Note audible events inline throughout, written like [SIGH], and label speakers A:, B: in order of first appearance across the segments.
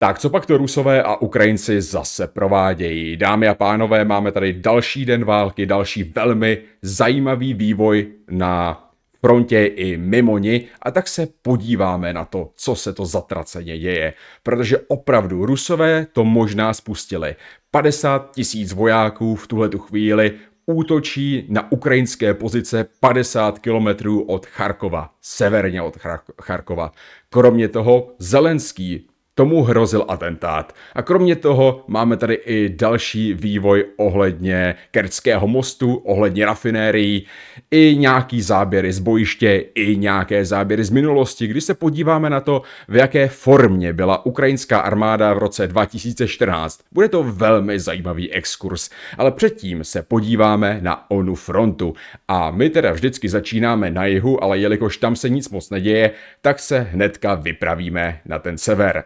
A: Tak co pak to Rusové a Ukrajinci zase provádějí? Dámy a pánové, máme tady další den války, další velmi zajímavý vývoj na frontě i mimo ní a tak se podíváme na to, co se to zatraceně děje. Protože opravdu Rusové to možná spustili. 50 tisíc vojáků v tuhle chvíli útočí na ukrajinské pozice 50 kilometrů od Charkova, severně od Charkova. Kromě toho Zelenský tomu hrozil atentát. A kromě toho máme tady i další vývoj ohledně kertského mostu, ohledně rafinérií, i nějaký záběry z bojiště, i nějaké záběry z minulosti, když se podíváme na to, v jaké formě byla ukrajinská armáda v roce 2014. Bude to velmi zajímavý exkurs, ale předtím se podíváme na onu frontu. A my teda vždycky začínáme na jihu, ale jelikož tam se nic moc neděje, tak se hnedka vypravíme na ten sever.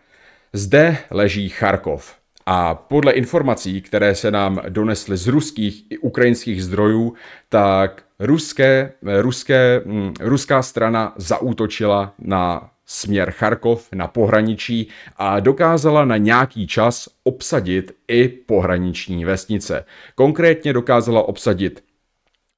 A: Zde leží Charkov. A podle informací, které se nám donesly z ruských i ukrajinských zdrojů, tak ruské, ruské, hm, ruská strana zaútočila na směr Charkov, na pohraničí a dokázala na nějaký čas obsadit i pohraniční vesnice. Konkrétně dokázala obsadit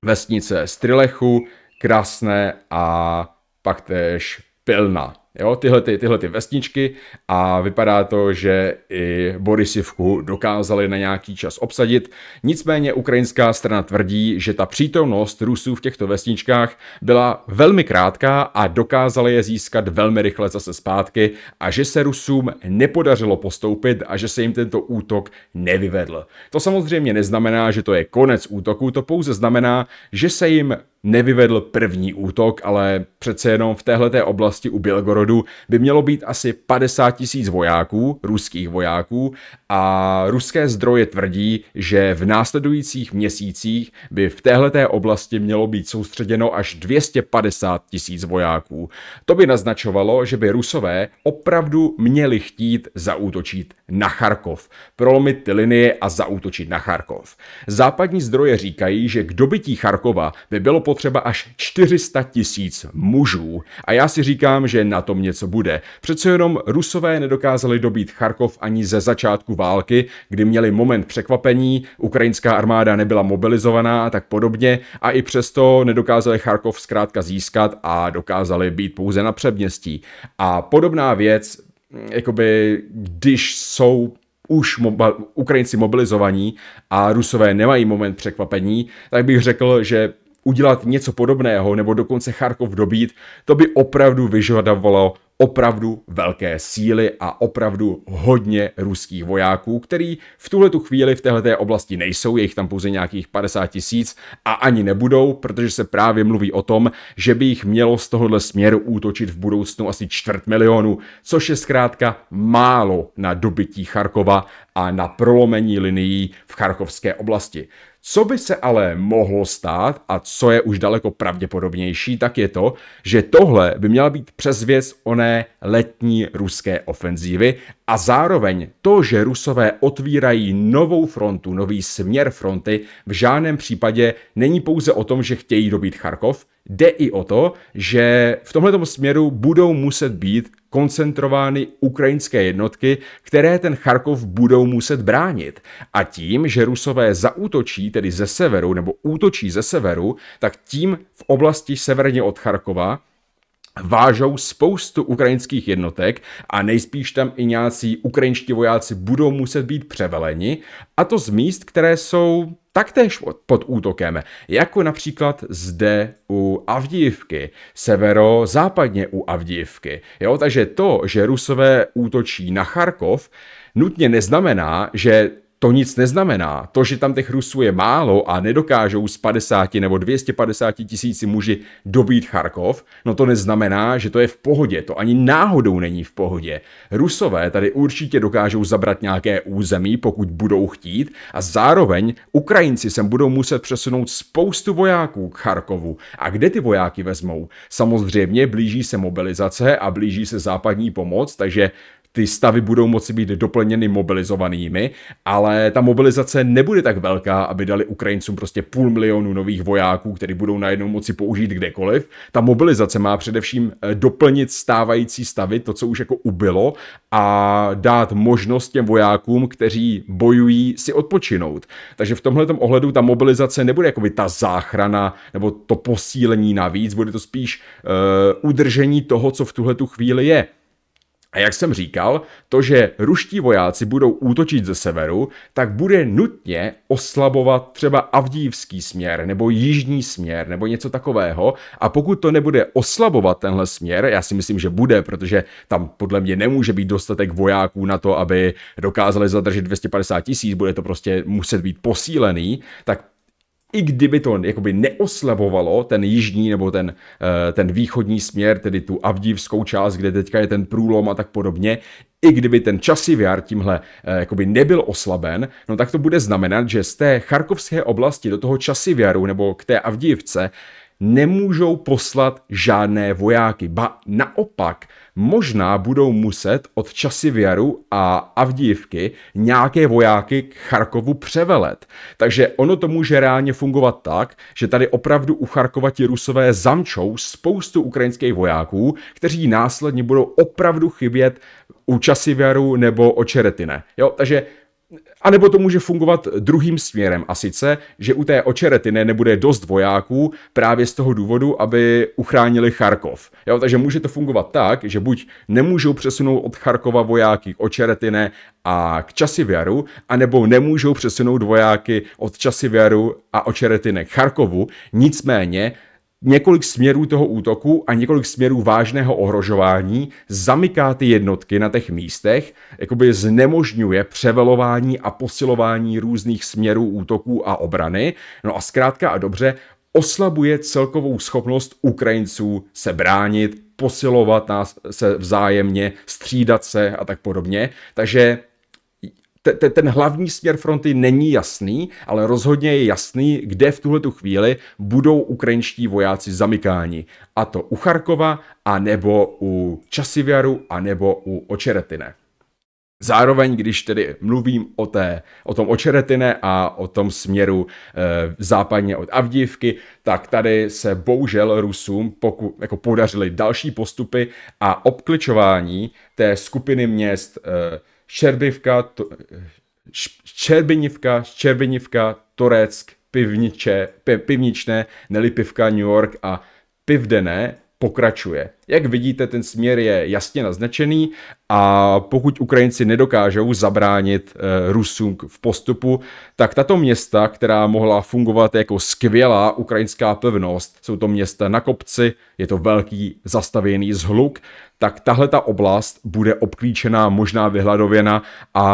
A: vesnice Strilechu, Krasné a pak též Pilna. Jo, tyhle, ty, tyhle ty vesničky a vypadá to, že i Borisivku dokázali na nějaký čas obsadit. Nicméně ukrajinská strana tvrdí, že ta přítomnost Rusů v těchto vesničkách byla velmi krátká a dokázali je získat velmi rychle zase zpátky a že se Rusům nepodařilo postoupit a že se jim tento útok nevyvedl. To samozřejmě neznamená, že to je konec útoku, to pouze znamená, že se jim nevyvedl první útok, ale přece jenom v téhleté oblasti u Bělgorodu by mělo být asi 50 tisíc vojáků, ruských vojáků a ruské zdroje tvrdí, že v následujících měsících by v téhleté oblasti mělo být soustředěno až 250 tisíc vojáků. To by naznačovalo, že by rusové opravdu měli chtít zaútočit na Charkov, prolomit ty linie a zaútočit na Charkov. Západní zdroje říkají, že k dobytí Charkova by bylo třeba až 400 tisíc mužů. A já si říkám, že na tom něco bude. Přece jenom Rusové nedokázali dobít Charkov ani ze začátku války, kdy měli moment překvapení, ukrajinská armáda nebyla mobilizovaná a tak podobně a i přesto nedokázali Charkov zkrátka získat a dokázali být pouze na předměstí. A podobná věc, jakoby když jsou už moba- Ukrajinci mobilizovaní a Rusové nemají moment překvapení, tak bych řekl, že udělat něco podobného nebo dokonce Charkov dobít, to by opravdu vyžadovalo opravdu velké síly a opravdu hodně ruských vojáků, který v tuhle tu chvíli v této oblasti nejsou, je jich tam pouze nějakých 50 tisíc a ani nebudou, protože se právě mluví o tom, že by jich mělo z tohohle směru útočit v budoucnu asi čtvrt milionu, což je zkrátka málo na dobytí Charkova a na prolomení linií v charkovské oblasti. Co by se ale mohlo stát a co je už daleko pravděpodobnější, tak je to, že tohle by měla být přezvěst oné letní ruské ofenzívy a zároveň to, že rusové otvírají novou frontu, nový směr fronty, v žádném případě není pouze o tom, že chtějí dobít Charkov, jde i o to, že v tomto směru budou muset být koncentrovány ukrajinské jednotky, které ten Charkov budou muset bránit. A tím, že Rusové zaútočí, tedy ze severu, nebo útočí ze severu, tak tím v oblasti severně od Charkova vážou spoustu ukrajinských jednotek a nejspíš tam i nějací ukrajinští vojáci budou muset být převeleni, a to z míst, které jsou taktéž pod útokem, jako například zde u Avdívky, severo-západně u Avdívky. Jo, takže to, že Rusové útočí na Charkov, nutně neznamená, že to nic neznamená. To, že tam těch Rusů je málo a nedokážou z 50 nebo 250 tisíci muži dobít Charkov, no to neznamená, že to je v pohodě. To ani náhodou není v pohodě. Rusové tady určitě dokážou zabrat nějaké území, pokud budou chtít, a zároveň Ukrajinci sem budou muset přesunout spoustu vojáků k Charkovu. A kde ty vojáky vezmou? Samozřejmě blíží se mobilizace a blíží se západní pomoc, takže ty stavy budou moci být doplněny mobilizovanými, ale ta mobilizace nebude tak velká, aby dali Ukrajincům prostě půl milionu nových vojáků, který budou najednou moci použít kdekoliv. Ta mobilizace má především eh, doplnit stávající stavy, to, co už jako ubylo, a dát možnost těm vojákům, kteří bojují, si odpočinout. Takže v tomhle ohledu ta mobilizace nebude jako ta záchrana nebo to posílení navíc, bude to spíš uh, udržení toho, co v tuhle tu chvíli je. A jak jsem říkal, to, že ruští vojáci budou útočit ze severu, tak bude nutně oslabovat třeba avdívský směr nebo jižní směr nebo něco takového. A pokud to nebude oslabovat tenhle směr, já si myslím, že bude, protože tam podle mě nemůže být dostatek vojáků na to, aby dokázali zadržet 250 tisíc, bude to prostě muset být posílený, tak i kdyby to jakoby neoslabovalo ten jižní nebo ten, eh, ten východní směr, tedy tu Avdívskou část, kde teďka je ten průlom a tak podobně, i kdyby ten časivěr tímhle eh, jakoby nebyl oslaben, no tak to bude znamenat, že z té charkovské oblasti do toho časivěru nebo k té Avdívce nemůžou poslat žádné vojáky. Ba naopak, možná budou muset od věru a Avdívky nějaké vojáky k Charkovu převelet. Takže ono to může reálně fungovat tak, že tady opravdu u Charkova ti rusové zamčou spoustu ukrajinských vojáků, kteří následně budou opravdu chybět u Časivěru nebo o Čeretine. Jo, takže a nebo to může fungovat druhým směrem, a sice, že u té očeretiny nebude dost vojáků právě z toho důvodu, aby uchránili Charkov. Jo, takže může to fungovat tak, že buď nemůžou přesunout od Charkova vojáky k očeretine a k Časivěru, anebo nemůžou přesunout vojáky od Časivěru a očeretine k Charkovu, nicméně několik směrů toho útoku a několik směrů vážného ohrožování, zamyká ty jednotky na těch místech, jakoby znemožňuje převelování a posilování různých směrů útoků a obrany. No a zkrátka a dobře, oslabuje celkovou schopnost Ukrajinců se bránit, posilovat nás se vzájemně, střídat se a tak podobně. Takže ten, ten hlavní směr fronty není jasný, ale rozhodně je jasný, kde v tuhle chvíli budou ukrajinští vojáci zamykáni. A to u Charkova, a nebo u Časivěru, a nebo u Očeretine. Zároveň, když tedy mluvím o, té, o tom Očeretine a o tom směru e, západně od Avdívky, tak tady se bohužel Rusům poku, jako podařily další postupy a obkličování té skupiny měst e, Šerbivka, to, Ščerbenivka, Ščerbenivka, Toreck, pivniče, pivničné, neli pivka New York a pivdené, pokračuje. Jak vidíte, ten směr je jasně naznačený a pokud Ukrajinci nedokážou zabránit eh, Rusům v postupu, tak tato města, která mohla fungovat jako skvělá ukrajinská pevnost, jsou to města na kopci, je to velký zastavěný zhluk, tak tahle ta oblast bude obklíčená, možná vyhladověna a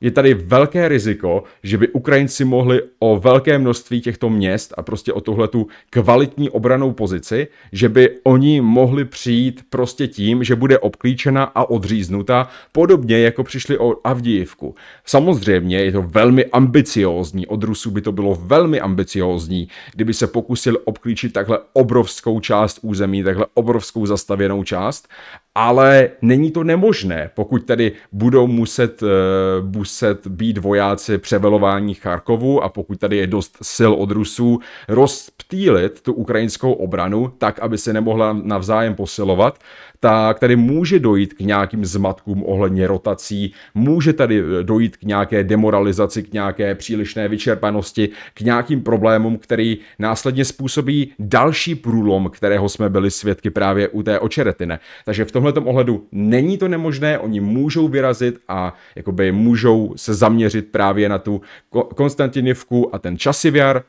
A: je tady velké riziko, že by Ukrajinci mohli o velké množství těchto měst a prostě o tuhle tu kvalitní obranou pozici, že by oni mohli přijít prostě tím, že bude obklíčena a odříznuta, podobně jako přišli o Avdijivku. Samozřejmě je to velmi ambiciózní, od Rusů by to bylo velmi ambiciózní, kdyby se pokusil obklíčit takhle obrovskou část území, takhle obrovskou zastavěnou část, ale není to nemožné, pokud tedy budou muset, eh, muset být vojáci převelování Charkovu a pokud tady je dost sil od Rusů, rozptýlit tu ukrajinskou obranu tak, aby se nemohla navzájem posilovat, tak tady může dojít k nějakým zmatkům ohledně rotací, může tady eh, dojít k nějaké demoralizaci, k nějaké přílišné vyčerpanosti, k nějakým problémům, který následně způsobí další průlom, kterého jsme byli svědky právě u té očeretine. Takže v tomhle tomhle ohledu není to nemožné, oni můžou vyrazit a jakoby můžou se zaměřit právě na tu Konstantinivku a ten Časivěr,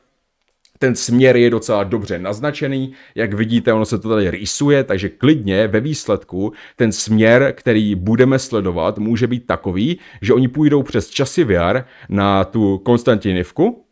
A: ten směr je docela dobře naznačený, jak vidíte, ono se to tady rýsuje, takže klidně ve výsledku ten směr, který budeme sledovat, může být takový, že oni půjdou přes Časivěr na tu Konstantinivku,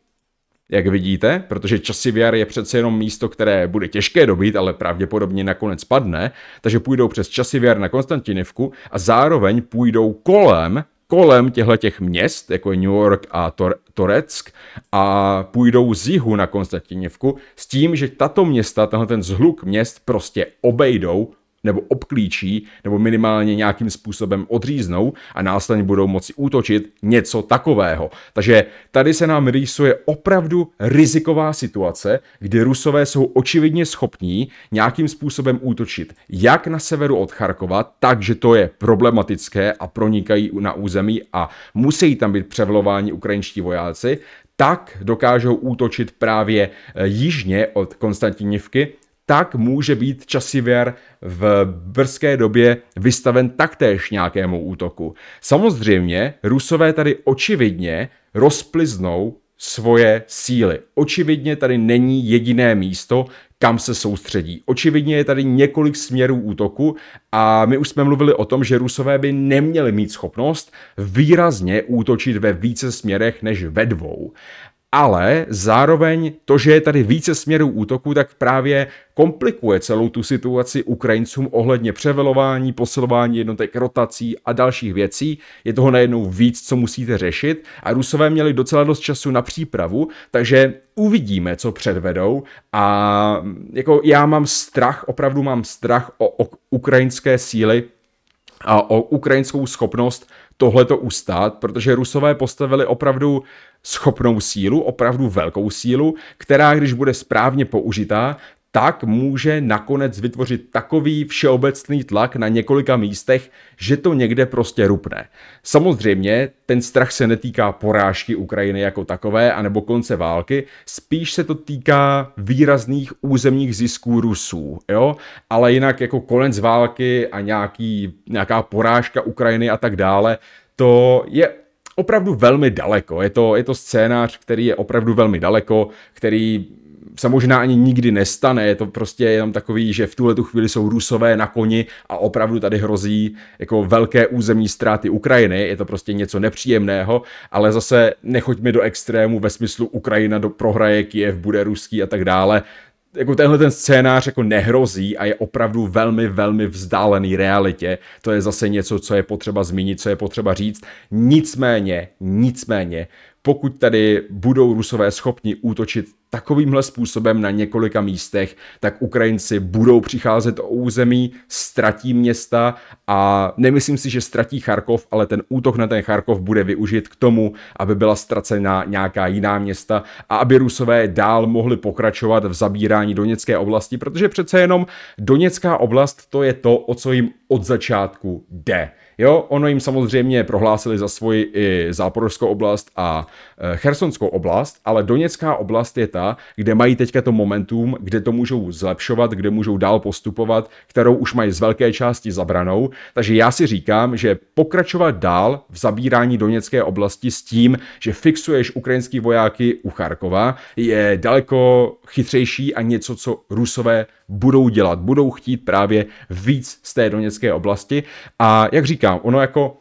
A: jak vidíte, protože VR je přece jenom místo, které bude těžké dobít, ale pravděpodobně nakonec padne, takže půjdou přes VR na Konstantinivku a zároveň půjdou kolem kolem těchto těch měst, jako je New York a Tor- Toreck, a půjdou z jihu na Konstantinivku s tím, že tato města, tenhle ten zhluk měst prostě obejdou nebo obklíčí nebo minimálně nějakým způsobem odříznou a následně budou moci útočit něco takového. Takže tady se nám rýsuje opravdu riziková situace, kdy Rusové jsou očividně schopní nějakým způsobem útočit jak na severu od Charkova, takže to je problematické a pronikají na území a musí tam být převlováni ukrajinští vojáci, tak dokážou útočit právě eh, jižně od Konstantinivky, tak může být časivěr v brzké době vystaven taktéž nějakému útoku. Samozřejmě, Rusové tady očividně rozpliznou svoje síly. Očividně tady není jediné místo, kam se soustředí. Očividně je tady několik směrů útoku a my už jsme mluvili o tom, že Rusové by neměli mít schopnost výrazně útočit ve více směrech než ve dvou ale zároveň to, že je tady více směrů útoku, tak právě komplikuje celou tu situaci Ukrajincům ohledně převelování, posilování jednotek rotací a dalších věcí. Je toho najednou víc, co musíte řešit a Rusové měli docela dost času na přípravu, takže uvidíme, co předvedou a jako já mám strach, opravdu mám strach o, o ukrajinské síly a o ukrajinskou schopnost tohleto ustát, protože Rusové postavili opravdu schopnou sílu, opravdu velkou sílu, která, když bude správně použitá, tak může nakonec vytvořit takový všeobecný tlak na několika místech, že to někde prostě rupne. Samozřejmě ten strach se netýká porážky Ukrajiny jako takové, anebo konce války, spíš se to týká výrazných územních zisků Rusů, jo? Ale jinak jako konec války a nějaký, nějaká porážka Ukrajiny a tak dále, to je opravdu velmi daleko. Je to, je to scénář, který je opravdu velmi daleko, který se možná ani nikdy nestane, je to prostě jenom takový, že v tuhle tu chvíli jsou rusové na koni a opravdu tady hrozí jako velké územní ztráty Ukrajiny, je to prostě něco nepříjemného, ale zase nechoďme do extrému ve smyslu Ukrajina do prohraje, Kiev bude ruský a tak dále, jako tenhle ten scénář jako nehrozí a je opravdu velmi, velmi vzdálený realitě. To je zase něco, co je potřeba zmínit, co je potřeba říct. Nicméně, nicméně, pokud tady budou Rusové schopni útočit Takovýmhle způsobem na několika místech, tak Ukrajinci budou přicházet o území, ztratí města a nemyslím si, že ztratí Charkov, ale ten útok na ten Charkov bude využit k tomu, aby byla ztracena nějaká jiná města a aby Rusové dál mohli pokračovat v zabírání Doněcké oblasti, protože přece jenom Doněcká oblast to je to, o co jim od začátku jde. Jo, ono jim samozřejmě prohlásili za svoji i Záporovskou oblast a e, Chersonskou oblast, ale Doněcká oblast je ta, kde mají teďka to momentum, kde to můžou zlepšovat, kde můžou dál postupovat, kterou už mají z velké části zabranou. Takže já si říkám, že pokračovat dál v zabírání Doněcké oblasti s tím, že fixuješ ukrajinský vojáky u Charkova, je daleko chytřejší a něco, co Rusové budou dělat, budou chtít právě víc z té doněcké oblasti a jak říkám, ono jako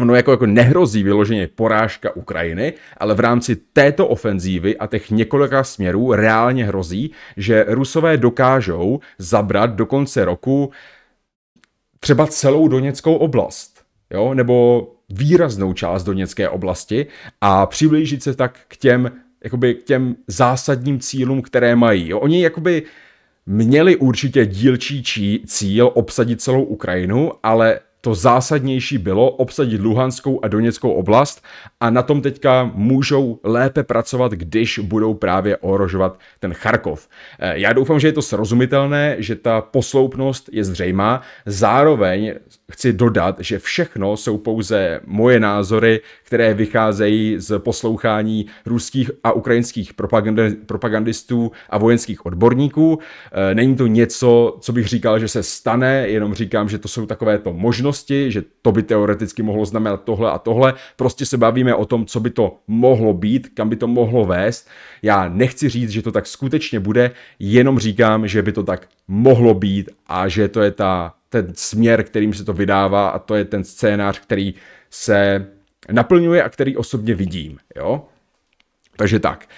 A: Ono jako, jako nehrozí vyloženě porážka Ukrajiny, ale v rámci této ofenzívy a těch několika směrů reálně hrozí, že Rusové dokážou zabrat do konce roku třeba celou Doněckou oblast, jo? nebo výraznou část Doněcké oblasti a přiblížit se tak k těm, jakoby, k těm zásadním cílům, které mají. Jo? Oni jakoby měli určitě dílčí cíl obsadit celou Ukrajinu, ale to zásadnější bylo obsadit Luhanskou a Doněckou oblast a na tom teďka můžou lépe pracovat, když budou právě ohrožovat ten Charkov. Eh, já doufám, že je to srozumitelné, že ta posloupnost je zřejmá. Zároveň chci dodat, že všechno jsou pouze moje názory, které vycházejí z poslouchání ruských a ukrajinských propagandistů a vojenských odborníků. Eh, není to něco, co bych říkal, že se stane, jenom říkám, že to jsou takovéto možnosti, možnosti, že to by teoreticky mohlo znamenat tohle a tohle. Prostě se bavíme o tom, co by to mohlo být, kam by to mohlo vést. Já nechci říct, že to tak skutečně bude, jenom říkám, že by to tak mohlo být a že to je ta, ten směr, kterým se to vydává a to je ten scénář, který se naplňuje a který osobně vidím. Jo? Takže tak.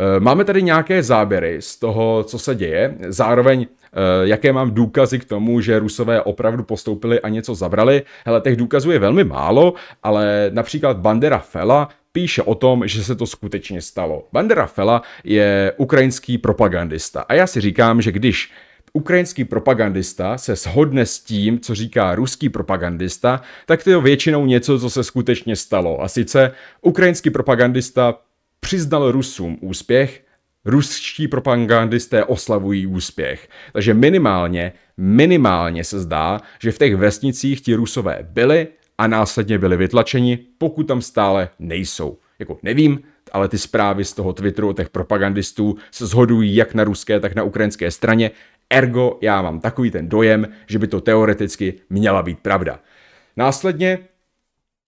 A: Eh, máme tady nějaké záběry z toho, co se děje, zároveň eh, jaké mám důkazy k tomu, že Rusové opravdu postoupili a něco zabrali. Hele, těch důkazů je velmi málo, ale například Bandera Fela píše o tom, že se to skutečně stalo. Bandera Fela je ukrajinský propagandista a já si říkám, že když ukrajinský propagandista se shodne s tím, co říká ruský propagandista, tak to je většinou něco, co se skutečně stalo. A sice ukrajinský propagandista přiznal Rusům úspěch, ruští propagandisté oslavují úspěch. Takže minimálně, minimálně se zdá, že v těch vesnicích ti Rusové byli a následně byli vytlačeni, pokud tam stále nejsou. Jako nevím, ale ty zprávy z toho Twitteru od těch propagandistů se zhodují jak na ruské, tak na ukrajinské straně. Ergo, já mám takový ten dojem, že by to teoreticky měla být pravda. Následně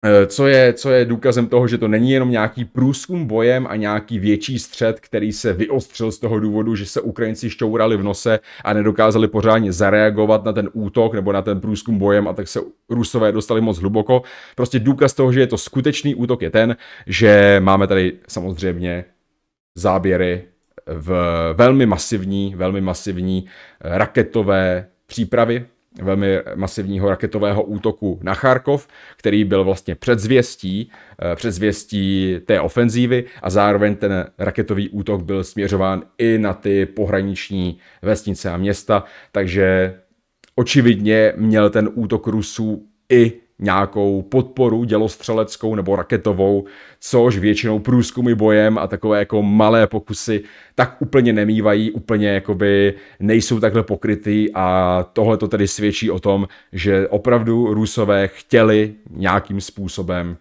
A: Eh, co je, co je důkazem toho, že to není jenom nějaký průzkum bojem a nějaký větší střed, který se vyostřil z toho důvodu, že se Ukrajinci šťourali v nose a nedokázali pořádně zareagovat na ten útok nebo na ten průzkum bojem a tak se Rusové dostali moc hluboko. Prostě důkaz toho, že je to skutečný útok je ten, že máme tady samozřejmě záběry v velmi masivní, velmi masivní eh, raketové přípravy velmi masivního raketového útoku na Charkov, který byl vlastně předzvěstí, eh, předzvěstí té ofenzívy a zároveň ten raketový útok byl směřován i na ty pohraniční vesnice a města, takže očividně měl ten útok Rusů i nějakou podporu dělostřeleckou nebo raketovou, což většinou průzkumy bojem a takové jako malé pokusy tak úplně nemývají, úplně jakoby nejsou takhle pokrytý a tohle to tedy svědčí o tom, že opravdu Rusové chtěli nějakým způsobem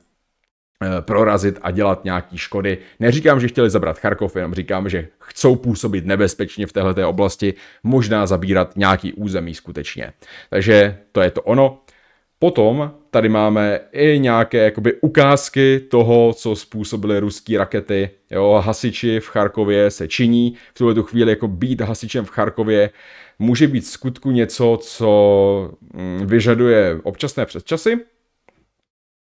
A: eh, prorazit a dělat nějaký škody. Neříkám, že chtěli zabrat Charkov, jenom říkám, že chcou působit nebezpečně v této oblasti, možná zabírat nějaký území skutečně. Takže to je to ono. Potom tady máme i nějaké jakoby ukázky toho, co způsobily ruské rakety. Jo, hasiči v Charkově se činí. V tuhle tu chvíli jako být hasičem v Charkově může být skutku něco, co mm, vyžaduje občasné předčasy.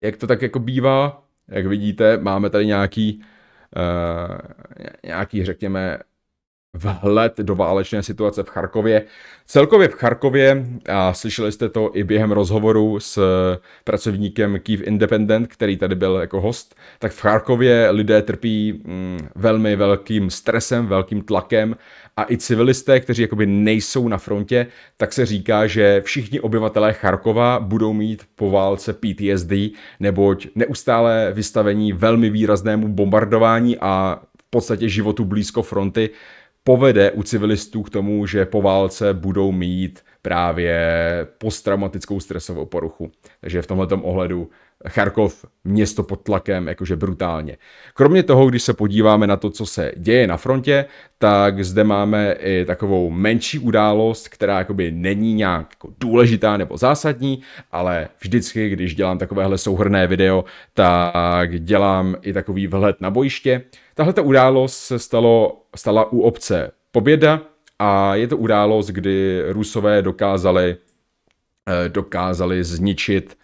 A: Jak to tak jako bývá, jak vidíte, máme tady nějaký, uh, nějaký řekněme, vhled do válečné situace v Charkově. Celkově v Charkově, a slyšeli jste to i během rozhovoru s pracovníkem Kiev Independent, který tady byl jako host, tak v Charkově lidé trpí mm, velmi velkým stresem, velkým tlakem a i civilisté, kteří jakoby nejsou na frontě, tak se říká, že všichni obyvatelé Charkova budou mít po válce PTSD, neboť neustále vystavení velmi výraznému bombardování a v podstatě životu blízko fronty povede u civilistů k tomu, že po válce budou mít právě posttraumatickou stresovou poruchu. Takže v tomto ohledu Charkov město pod tlakem, jakože brutálně. Kromě toho, když se podíváme na to, co se děje na frontě, tak zde máme i takovou menší událost, která jakoby není nějak jako důležitá nebo zásadní, ale vždycky, když dělám takovéhle souhrné video, tak dělám i takový vhled na bojiště. Tahle ta událost se stalo, stala u obce Poběda a je to událost, kdy Rusové dokázali, eh, dokázali zničit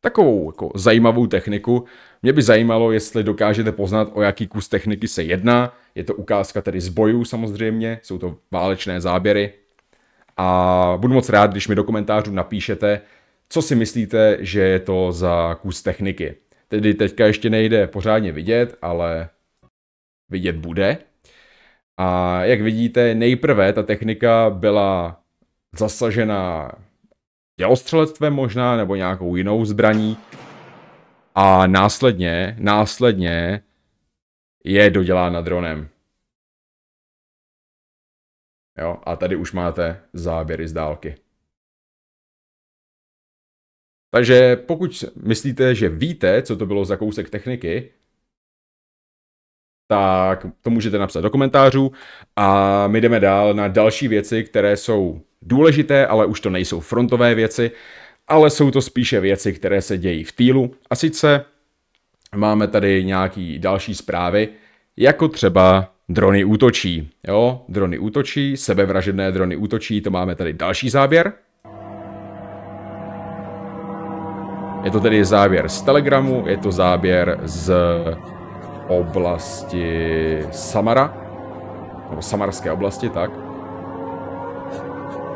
A: takovou jako zajímavou techniku. Mě by zajímalo, jestli dokážete poznat, o jaký kus techniky se jedná. Je to ukázka tedy z bojů samozřejmě, jsou to válečné záběry. A budu moc rád, když mi do komentářů napíšete, co si myslíte, že je to za kus techniky. Tedy teďka ještě nejde pořádně vidět, ale vidět bude. A jak vidíte, nejprve ta technika byla zasažena dělostřelectvem možná, nebo nějakou jinou zbraní. A následně, následně je dodělána dronem. Jo, a tady už máte záběry z dálky. Takže pokud myslíte, že víte, co to bylo za kousek techniky, tak to můžete napsat do komentářů a my jdeme dál na další věci, které jsou důležité, ale už to nejsou frontové věci, ale jsou to spíše věci, které se dějí v týlu. A sice máme tady nějaký další zprávy, jako třeba drony útočí. Jo, drony útočí, sebevražedné drony útočí, to máme tady další záběr. Je to tedy záběr z Telegramu, je to záběr z oblasti Samara, nebo samarské oblasti, tak.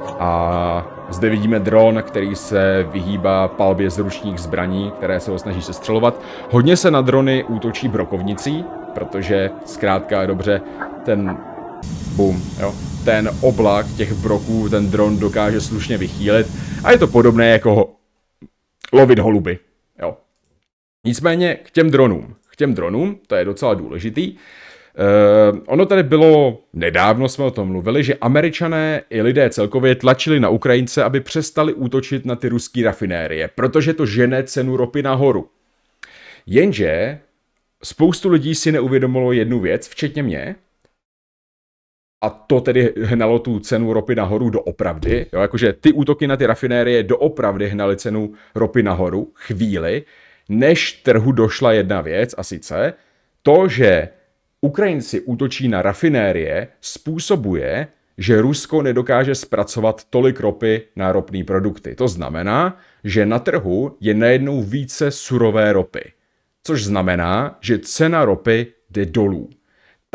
A: A zde vidíme dron, který se vyhýbá palbě z ručních zbraní, které se ho snaží sestřelovat. Hodně se na drony útočí brokovnicí, protože zkrátka dobře ten boom, jo, ten oblak těch broků ten dron dokáže slušně vychýlit a je to podobné jako ho... lovit holuby, jo. Nicméně k těm dronům. K těm dronům, to je docela důležitý, Uh, ono tady bylo, nedávno jsme o tom mluvili, že američané i lidé celkově tlačili na Ukrajince, aby přestali útočit na ty ruský rafinérie, protože to žene cenu ropy nahoru. Jenže spoustu lidí si neuvědomilo jednu věc, včetně mě, a to tedy hnalo tu cenu ropy nahoru doopravdy, jo, jakože ty útoky na ty rafinérie doopravdy hnaly cenu ropy nahoru chvíli, než trhu došla jedna věc a sice to, že Ukrajinci útočí na rafinérie způsobuje, že Rusko nedokáže zpracovat tolik ropy na ropné produkty. To znamená, že na trhu je najednou více surové ropy, což znamená, že cena ropy jde dolů.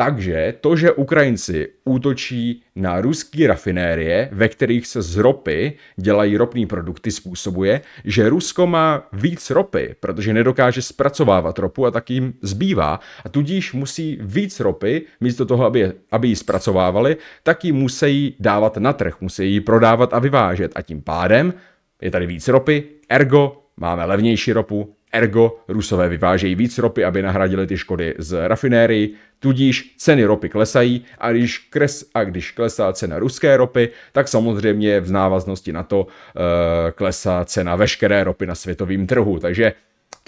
A: Takže to, že Ukrajinci útočí na ruské rafinérie, ve kterých se z ropy dělají ropní produkty, způsobuje, že Rusko má víc ropy, protože nedokáže zpracovávat ropu a tak jim zbývá. A tudíž musí víc ropy, místo toho, aby, aby ji zpracovávali, tak ji musí dávat na trh, musí ji prodávat a vyvážet. A tím pádem je tady víc ropy, ergo máme levnější ropu, Ergo Rusové vyvážejí víc ropy, aby nahradili ty škody z rafinérii, tudíž ceny ropy klesají a když, kres, a když klesá cena ruské ropy, tak samozřejmě v návaznosti na to e, klesá cena veškeré ropy na světovém trhu. Takže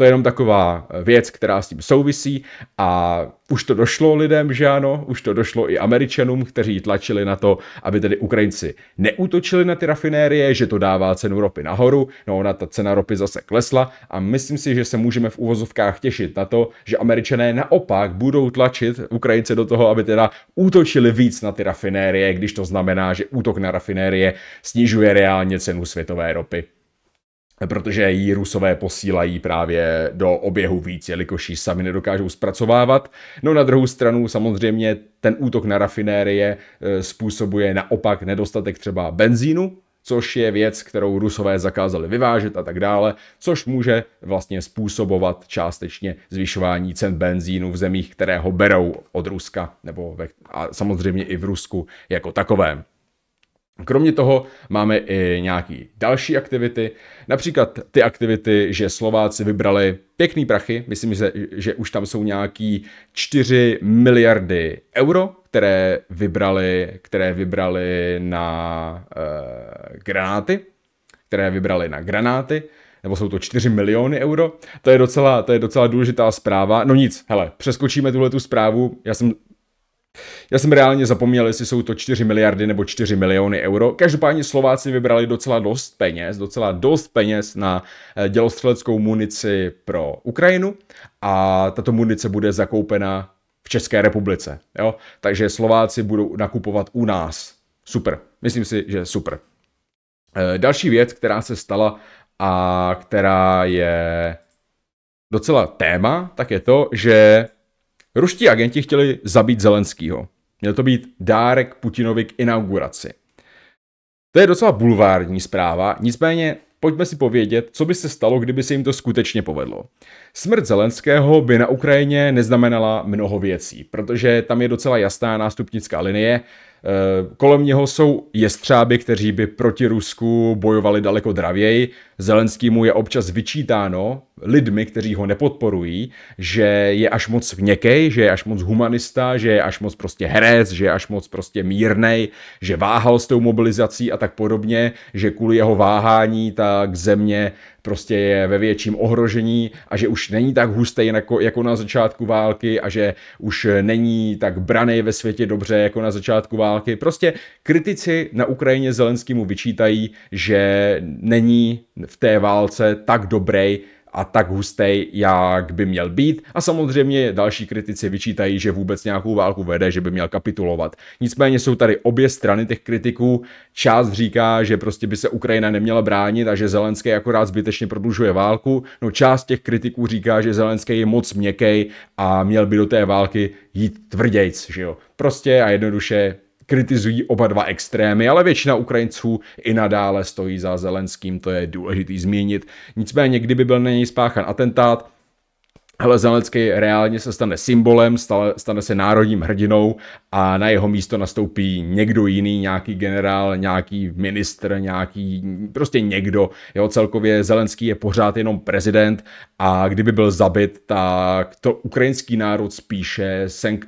A: to je jenom taková eh, věc, která s tím souvisí a už to došlo lidem, že ano, už to došlo i američanům, kteří tlačili na to, aby tedy Ukrajinci neútočili na ty rafinérie, že to dává cenu ropy nahoru, no ona ta cena ropy zase klesla a myslím si, že se můžeme v uvozovkách těšit na to, že američané naopak budou tlačit Ukrajince do toho, aby teda útočili víc na ty rafinérie, když to znamená, že útok na rafinérie snižuje reálně cenu světové ropy protože ji rusové posílají právě do oběhu víc, jelikož ji sami nedokážou zpracovávat. No na druhou stranu samozřejmě ten útok na rafinérie eh, způsobuje naopak nedostatek třeba benzínu, což je věc, kterou rusové zakázali vyvážet a tak dále, což může vlastně způsobovat částečně zvyšování cen benzínu v zemích, které ho berou od Ruska, nebo ve, a samozřejmě i v Rusku jako takovém. Kromě toho máme i nějaký další aktivity, například ty aktivity, že Slováci vybrali pěkný prachy, myslím, že, že už tam jsou nějaký 4 miliardy euro, které vybrali, které vybrali na e, granáty, které vybrali na granáty, nebo jsou to 4 miliony euro. To je docela, to je docela důležitá zpráva. No nic, hele, přeskočíme tuhle tu zprávu. Já jsem já jsem reálně zapomněl, jestli jsou to 4 miliardy nebo 4 miliony euro. Každopádně Slováci vybrali docela dost peněz, docela dost peněz na eh, dělostřeleckou munici pro Ukrajinu a tato munice bude zakoupena v České republice. Jo? Takže Slováci budou nakupovat u nás. Super. Myslím si, že super. Eh, další věc, která se stala a která je docela téma, tak je to, že Ruští agenti chtěli zabít Zelenskýho. Měl to být dárek Putinovi k inauguraci. To je docela bulvární zpráva, nicméně pojďme si povědět, co by se stalo, kdyby se jim to skutečně povedlo. Smrt Zelenského by na Ukrajině neznamenala mnoho věcí, protože tam je docela jasná nástupnická linie Eh, kolem něho jsou jestřáby, kteří by proti Rusku bojovali daleko dravěji. Zelenský mu je občas vyčítáno lidmi, kteří ho nepodporují, že je až moc měkký, že je až moc humanista, že je až moc prostě herec, že je až moc prostě mírnej, že váhal s tou mobilizací a tak podobně, že kvůli jeho váhání tak země prostě je ve větším ohrožení a že už není tak hustý jako, jako na začátku války a že už není tak braný ve světě dobře jako na začátku války. Prostě kritici na Ukrajině Zelenskýmu vyčítají, že není v té válce tak dobrý, a tak hustej, jak by měl být. A samozřejmě další kritici vyčítají, že vůbec nějakou válku vede, že by měl kapitulovat. Nicméně jsou tady obě strany těch kritiků. Část říká, že prostě by se Ukrajina neměla bránit a že Zelenský akorát zbytečně prodlužuje válku. No část těch kritiků říká, že Zelenský je moc měkký a měl by do té války jít tvrdějc, že jo. Prostě a jednoduše kritizují oba dva extrémy, ale většina Ukrajinců i nadále stojí za Zelenským, to je důležitý zmínit. Nicméně, kdyby byl na něj spáchan atentát, ale Zelenský reálně se stane symbolem, stale, stane se národním hrdinou a na jeho místo nastoupí někdo jiný, nějaký generál, nějaký ministr, nějaký prostě někdo. Jo, celkově Zelenský je pořád jenom prezident a kdyby byl zabit, tak to ukrajinský národ spíše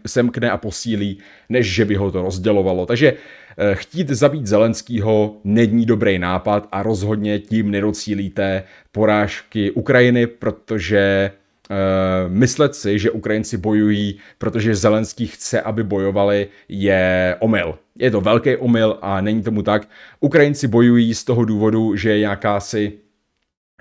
A: semkne a posílí, než že by ho to rozdělovalo. Takže eh, chtít zabít Zelenskýho není dobrý nápad a rozhodně tím nedocílíte porážky Ukrajiny, protože Eh, myslet si, že Ukrajinci bojují, protože Zelenský chce, aby bojovali, je omyl. Je to velký omyl a není tomu tak. Ukrajinci bojují z toho důvodu, že je jakási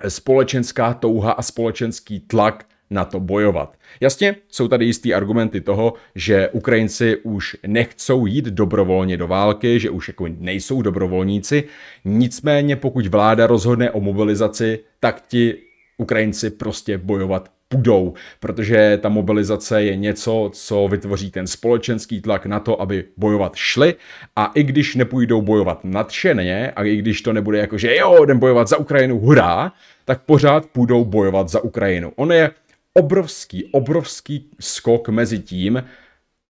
A: společenská touha a společenský tlak na to bojovat. Jasně, jsou tady jistý argumenty toho, že Ukrajinci už nechcou jít dobrovolně do války, že už jako nejsou dobrovolníci, nicméně pokud vláda rozhodne o mobilizaci, tak ti Ukrajinci prostě bojovat půjdou, protože ta mobilizace je něco, co vytvoří ten společenský tlak na to, aby bojovat šli a i když nepůjdou bojovat nadšeně a i když to nebude jako, že jo, jdem bojovat za Ukrajinu, hurá, tak pořád půjdou bojovat za Ukrajinu. On je obrovský, obrovský skok mezi tím,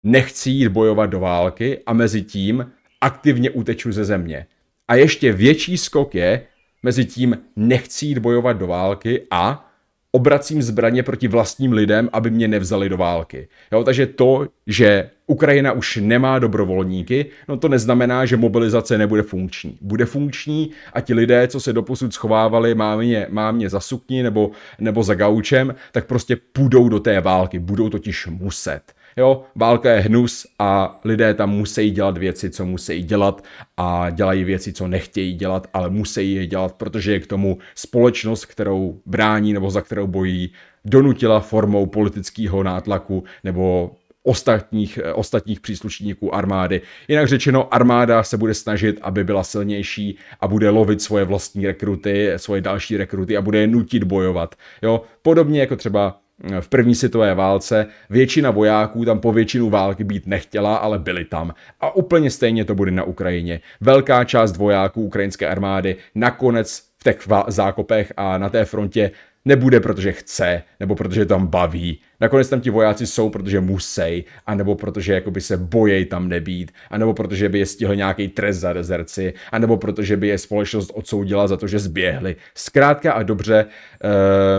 A: nechci jít bojovat do války a mezi tím aktivně uteču ze země. A ještě větší skok je mezi tím nechci jít bojovat do války a obracím zbraně proti vlastním lidem, aby mě nevzali do války. Jo, takže to, že Ukrajina už nemá dobrovolníky, no to neznamená, že mobilizace nebude funkční. Bude funkční a ti lidé, co se doposud schovávali, má mě, má mě za sukni nebo, nebo za gaučem, tak prostě půjdou do té války, budou totiž muset. Jo, válka je hnus a lidé tam musí dělat věci, co musí dělat a dělají věci, co nechtějí dělat, ale musí je dělat, protože je k tomu společnost, kterou brání nebo za kterou bojí, donutila formou politického nátlaku nebo ostatních, eh, ostatních příslušníků armády. Jinak řečeno, armáda se bude snažit, aby byla silnější a bude lovit svoje vlastní rekruty, svoje další rekruty a bude je nutit bojovat. Jo? Podobně jako třeba v první světové válce. Většina vojáků tam po většinu války být nechtěla, ale byli tam. A úplně stejně to bude na Ukrajině. Velká část vojáků ukrajinské armády nakonec v těch zákopech a na té frontě nebude, protože chce, nebo protože tam baví. Nakonec tam ti vojáci jsou, protože musí, anebo protože jakoby se bojejí tam nebýt, anebo protože by je stihl nějaký trest za rezerci, anebo protože by je společnost odsoudila za to, že zběhli. Zkrátka a dobře, e,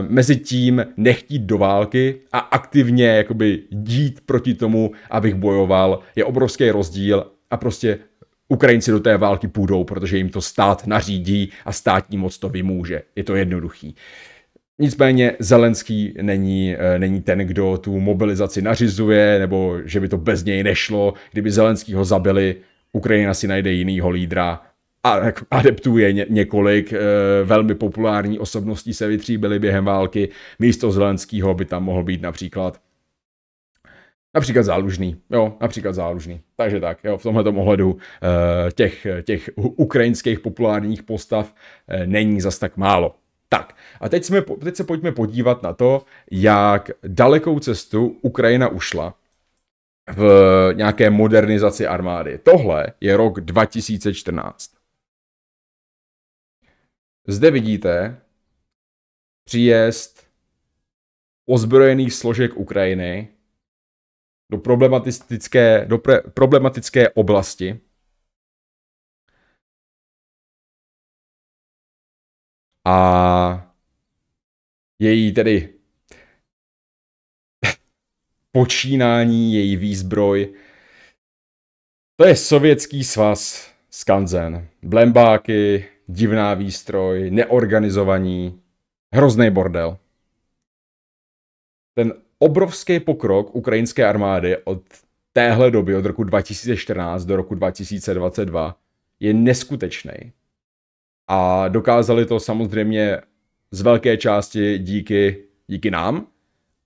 A: mezi tím nechtít do války a aktivně jakoby dít proti tomu, abych bojoval, je obrovský rozdíl a prostě Ukrajinci do té války půjdou, protože jim to stát nařídí a státní moc to vymůže. Je to jednoduchý. Nicméně Zelenský není, eh, není ten, kdo tu mobilizaci nařizuje, nebo že by to bez něj nešlo. Kdyby Zelenský ho zabili, Ukrajina si najde jinýho lídra. A adeptů je několik, eh, velmi populární osobností se vytříbily během války. Místo Zelenského by tam mohl být například Například zálužný, jo, například zálužný. Takže tak, jo, v tomto ohledu eh, těch, těch ukrajinských populárních postav není zas tak málo. Tak, a teď, jsme, teď se pojďme podívat na to, jak dalekou cestu Ukrajina ušla v nějaké modernizaci armády. Tohle je rok 2014. Zde vidíte příjezd ozbrojených složek Ukrajiny do problematické, do pre, problematické oblasti, a její tedy [LAUGHS] počínání, její výzbroj. To je sovětský svaz skanzen. Blembáky, divná výstroj, neorganizovaní, hrozný bordel. Ten obrovský pokrok ukrajinské armády od téhle doby, od roku 2014 do roku 2022, je neskutečný a dokázali to samozřejmě z velké části díky, díky nám,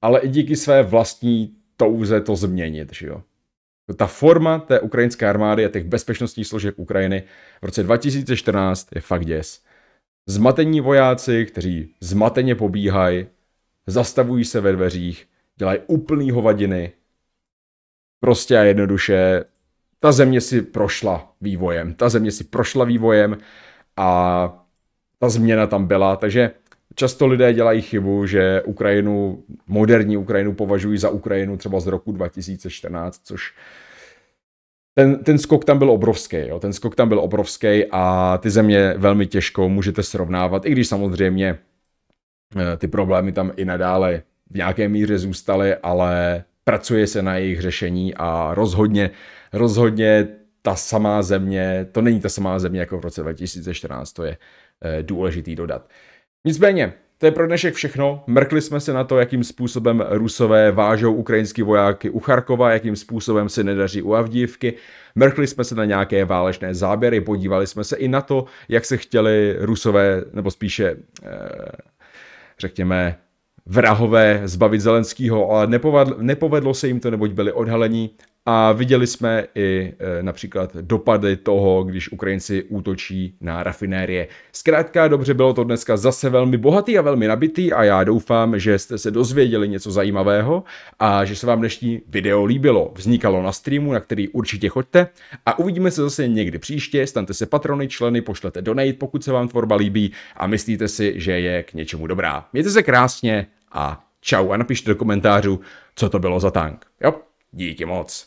A: ale i díky své vlastní touze to změnit, že jo. Ta forma té ukrajinské armády a těch bezpečnostních složek Ukrajiny v roce 2014 je fakt děs. Zmatení vojáci, kteří zmateně pobíhají, zastavují se ve dveřích, dělají úplný hovadiny. Prostě a jednoduše, ta země si prošla vývojem. Ta země si prošla vývojem a ta změna tam byla, takže často lidé dělají chybu, že Ukrajinu, moderní Ukrajinu považují za Ukrajinu třeba z roku 2014, což ten, ten skok tam byl obrovský, jo? ten skok tam byl obrovský a ty země velmi těžko můžete srovnávat, i když samozřejmě eh, ty problémy tam i nadále v nějaké míře zůstaly, ale pracuje se na jejich řešení a rozhodně, rozhodně ta samá země, to není ta samá země jako v roce 2014, to je eh, důležitý dodat. Nicméně, to je pro dnešek všechno. Mrkli jsme se na to, jakým způsobem Rusové vážou ukrajinský vojáky u Charkova, jakým způsobem se nedaří u Avdívky. Mrkli jsme se na nějaké válečné záběry, podívali jsme se i na to, jak se chtěli Rusové, nebo spíše, eh, řekněme, vrahové zbavit Zelenského, ale nepovedlo se jim to, neboť byli odhalení a viděli jsme i e, například dopady toho, když Ukrajinci útočí na rafinérie. Zkrátka dobře, bylo to dneska zase velmi bohatý a velmi nabitý a já doufám, že jste se dozvěděli něco zajímavého a že se vám dnešní video líbilo. Vznikalo na streamu, na který určitě choďte a uvidíme se zase někdy příště. Stante se patrony, členy, pošlete donate, pokud se vám tvorba líbí a myslíte si, že je k něčemu dobrá. Mějte se krásně a čau a napište do komentářů, co to bylo za tank. Jo, díky moc.